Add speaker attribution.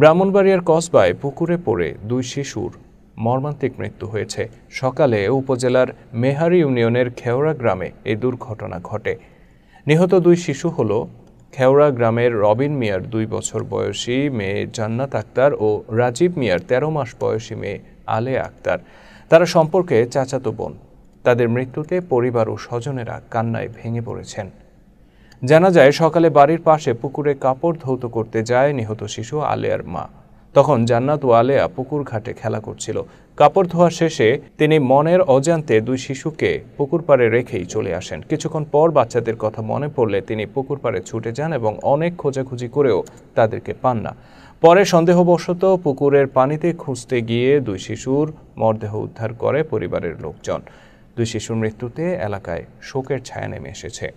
Speaker 1: ব্রাহ্মণবাড়িয়ার কসবায় পুকুরে পড়ে দুই শিশুর মর্মান্তিক মৃত্যু হয়েছে সকালে উপজেলার মেহারি ইউনিয়নের খেওড়া গ্রামে এই দুর্ঘটনা ঘটে নিহত দুই শিশু হল খেওড়া গ্রামের রবিন মিয়ার দুই বছর বয়সী মেয়ে জান্নাত আক্তার ও রাজীব মিয়ার ১৩ মাস বয়সী মেয়ে আলে আক্তার তারা সম্পর্কে চাচাতো বোন তাদের মৃত্যুতে পরিবার ও স্বজনেরা কান্নায় ভেঙে পড়েছেন জানা যায় সকালে বাড়ির পাশে পুকুরে কাপড় ধৌত করতে যায় নিহত শিশু আলেয়ার মা তখন জান্নাত ও আলেয়া পুকুর ঘাটে খেলা করছিল কাপড় ধোয়া শেষে তিনি মনের অজান্তে দুই শিশুকে পুকুর পাড়ে রেখেই চলে আসেন কিছুক্ষণ পর বাচ্চাদের কথা মনে পড়লে তিনি পুকুর পাড়ে ছুটে যান এবং অনেক খোঁজাখুঁজি করেও তাদেরকে পান না পরে সন্দেহবশত পুকুরের পানিতে খুঁজতে গিয়ে দুই শিশুর মরদেহ উদ্ধার করে পরিবারের লোকজন দুই শিশুর মৃত্যুতে এলাকায় শোকের ছায়া নেমে এসেছে